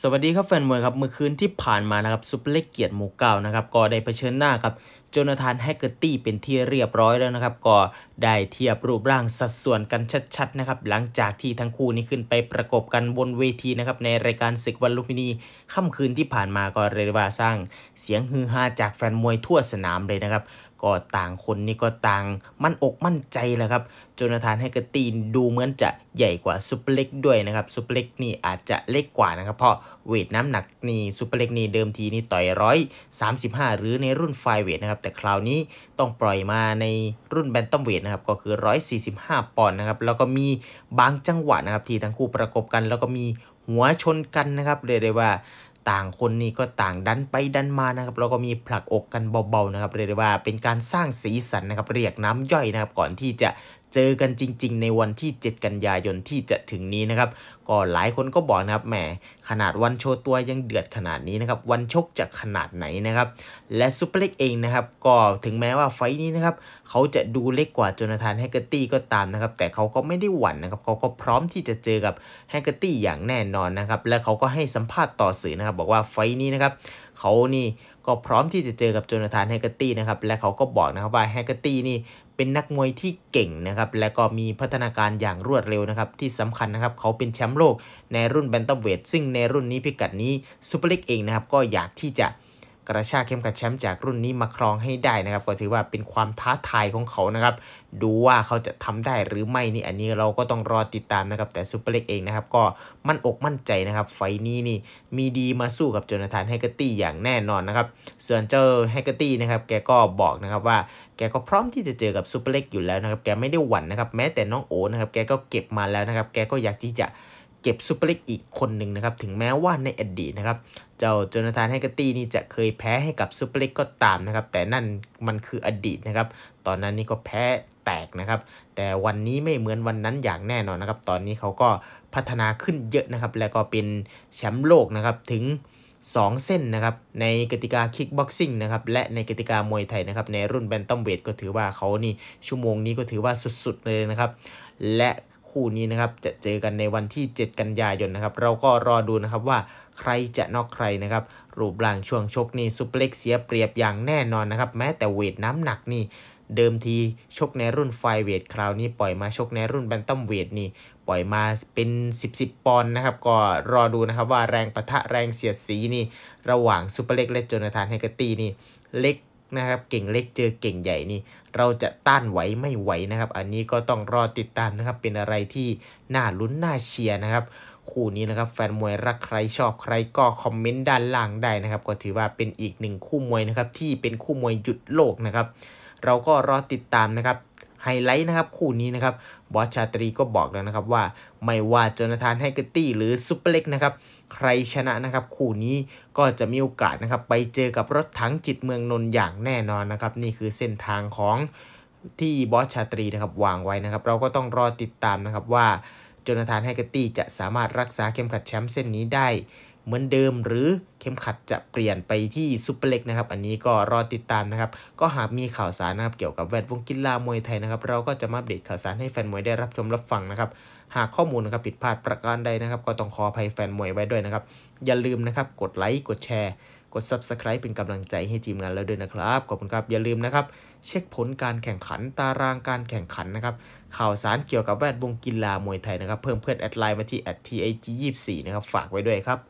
สวัสดีครับแฟนมวยครับเมื่อคืนที่ผ่านมานะครับซูเปอร์เล็กเกียรติหมู่เก่านะครับก็ได้เผชิญหน้ากับโจนาธานแฮกเกอร์ตี้เป็นที่เรียบร้อยแล้วนะครับก็ได้เทียบรูปร่างสัดส่วนกันชัดๆนะครับหลังจากที่ทั้งคู่นี้ขึ้นไปประกบกันบนเวทีนะครับในรายการศึกวันลุมพินีค่ำคืนที่ผ่านมาก็เรียกว่าสร้างเสียงฮือฮาจากแฟนมวยทั่วสนามเลยนะครับก็ต่างคนนี่ก็ต่างมั่นอกมั่นใจแหละครับโจนาธานแฮกเกระตีนดูเหมือนจะใหญ่กว่าซูเปอร์เล็กด้วยนะครับซูเปอร์เล็กนี่อาจจะเล็กกว่านะครับ เพราะเวทน้ำหนักนี่ซูเปอร์เล็กนี่เดิมทีนี่ต่อยร้อยสามสิบห้าหรือในรุ่นไฟเวทนะครับแต่คราวนี้ต้องปล่อยมาในรุ่นแบนตัมเวทนะครับก็คือร้อยสี่สิบห้าปอนด์นะครับ แล้วก็มีบางจังหวะนะครับที่ทั้งคู่ประกบกันแล้วก็มีหัวชนกันนะครับ เรียกได้ว่าต่างคนนี่ก็ต่างดันไปดันมานะครับแล้วก็มีผลักอกกันเบาๆนะครับเรียกได้ว่าเป็นการสร้างสีสันนะครับ เรียกน้ำย่อยนะครับก่อนที่จะเจอกันจริง ๆ ในวันที่ 7 กันยายนที่จะถึงนี้นะครับ ก็หลายคนก็บอกนะครับ แหม ขนาดวันโชว์ตัวยังเดือดขนาดนี้นะครับ วันชกจะขนาดไหนนะครับ และซูเปอร์เล็กเองนะครับ ก็ถึงแม้ว่าไฟนี้นะครับ เขาจะดูเล็กกว่าโจนาธานแฮกเกอร์ตี้ก็ตามนะครับ แต่เขาก็ไม่ได้หวั่นนะครับ เขาก็พร้อมที่จะเจอกับแฮกเกอร์ตี้อย่างแน่นอนนะครับ และเขาก็ให้สัมภาษณ์ต่อสื่อนะครับ บอกว่าไฟนี้นะครับ เขานี่ก็พร้อมที่จะเจอกับโจนาธานแฮกเกอร์ตี้นะครับ และเขาก็บอกนะครับว่าแฮกเกอร์ตี้นี่เป็นนักมวยที่เก่งนะครับ และก็มีพัฒนาการอย่างรวดเร็วนะครับ ที่สำคัญนะครับ เขาเป็นแชมป์โลก ในรุ่นแบนตัมเวท ซึ่งในรุ่นนี้พิกัดนี้ซูเปอร์เล็กเองนะครับ ก็อยากที่จะกระชากเข้มขัดแชมป์จากรุ่นนี้มาครองให้ได้นะครับ ก็ถือว่าเป็นความท้าทายของเขานะครับ ดูว่าเขาจะทำได้หรือไม่นี่ อันนี้เราก็ต้องรอติดตามนะครับแต่ซูเปอร์เล็กเองนะครับก็มั่นอกมั่นใจนะครับ ไฟนี้นี่มีดีมาสู้กับโจนาธานไฮเกอร์ตี้อย่างแน่นอนนะครับส่วนเจอไฮเกอร์ตี้นะครับ แกก็บอกนะครับ ว่าแกก็พร้อมที่จะเจอกับซูเปอร์เล็กอยู่แล้วนะครับแกไม่ได้หวั่นนะครับแม้แต่น้องโอนะครับแกก็เก็บมาแล้วนะครับ แกก็อยากที่จะเก็บซูเปอร์ลิกอีกคนหนึ่งนะครับถึงแม้ว่าในอดีตนะครับเจ้าโจนาธานแฮกเกอร์ตี้นี่จะเคยแพ้ให้กับซูเปอร์ลิกก็ตามนะครับแต่นั่นมันคืออดีตนะครับตอนนั้นนี่ก็แพ้แตกนะครับแต่วันนี้ไม่เหมือนวันนั้นอย่างแน่นอนนะครับตอนนี้เขาก็พัฒนาขึ้นเยอะนะครับแล้วก็เป็นแชมป์โลกนะครับถึง 2 เส้นนะครับในกติกาคิกบ็อกซิ่งนะครับและในกติกามวยไทยนะครับในรุ่นแบนตัมเวทก็ถือว่าเขานี่ชั่วโมงนี้ก็ถือว่าสุดๆเลยนะครับและคู่นี้นะครับจะเจอกันในวันที่ 7 กันยายนนะครับ เราก็รอดูนะครับว่าใครจะนอกใครนะครับรูปร่างช่วงชกนี่ซุปเล็กเสียเปรียบอย่างแน่นอนนะครับแม้แต่เวทน้ำหนักนี่เดิมทีชกในรุ่นไฟเวทคราว นี้ปล่อยมาชกในรุ่นแบนตัมเวทนี่ปล่อยมาเป็น 10บสปอนด์นะครับก็รอดูนะครับว่าแรงประทะแรงเสียดสีนี่ระหว่างซูเปอร์เล็กและโจนาธานเฮกตี้นี่เล็กนะครับเก่งเล็กเจอเก่งใหญ่นี่เราจะต้านไหวไม่ไหวนะครับ อันนี้ก็ต้องรอติดตามนะครับ เป็นอะไรที่น่าลุ้นน่าเชียร์นะครับคู่นี้นะครับแฟนมวยรักใครชอบใครก็คอมเมนต์ด้านล่างได้นะครับก็ถือว่าเป็นอีกหนึ่งคู่มวยนะครับ ที่เป็นคู่มวยหยุดโลกนะครับ เราก็รอติดตามนะครับไฮไลท์นะครับคู่นี้นะครับบอสชาตรีก็บอกแล้วนะครับว่าไม่ว่าโจนาธานไฮเกตตี้หรือซูเปอร์เล็กนะครับใครชนะนะครับคู่นี้ก็จะมีโอกาสนะครับไปเจอกับรถถังจิตเมืองนนท์อย่างแน่นอนนะครับนี่คือเส้นทางของที่บอสชาตรีนะครับวางไว้นะครับเราก็ต้องรอติดตามนะครับว่าโจนาธานไฮเกตตี้จะสามารถรักษาเข้มขัดแชมป์เส้นนี้ได้เหมือนเดิมหรือเข็มขัดจะเปลี่ยนไปที่ซูเปอร์เล็กนะครับ อันนี้ก็รอติดตามนะครับ ก็หากมีข่าวสารนะครับ เกี่ยวกับแวดวงกีฬามวยไทยนะครับ เราก็จะมาอัปเดตข่าวสารให้แฟนมวยได้รับชมรับฟังนะครับ หากข้อมูลนะครับผิดพลาดประการใดนะครับ ก็ต้องขออภัยแฟนมวยไว้ด้วยนะครับ อย่าลืมนะครับ กดไลค์กดแชร์ กด subscribe เป็นกำลังใจให้ทีมงานเราด้วยนะครับขอบคุณครับอย่าลืมนะครับเช็คผลการแข่งขันตารางการแข่งขันนะครับข่าวสารเกี่ยวกับแวดวงกีฬามวยไทยนะครับ เพิ่มเพื่อนแอดไลน์มาที่ t i g 2 4นะครับฝากไว้ด้วยครับ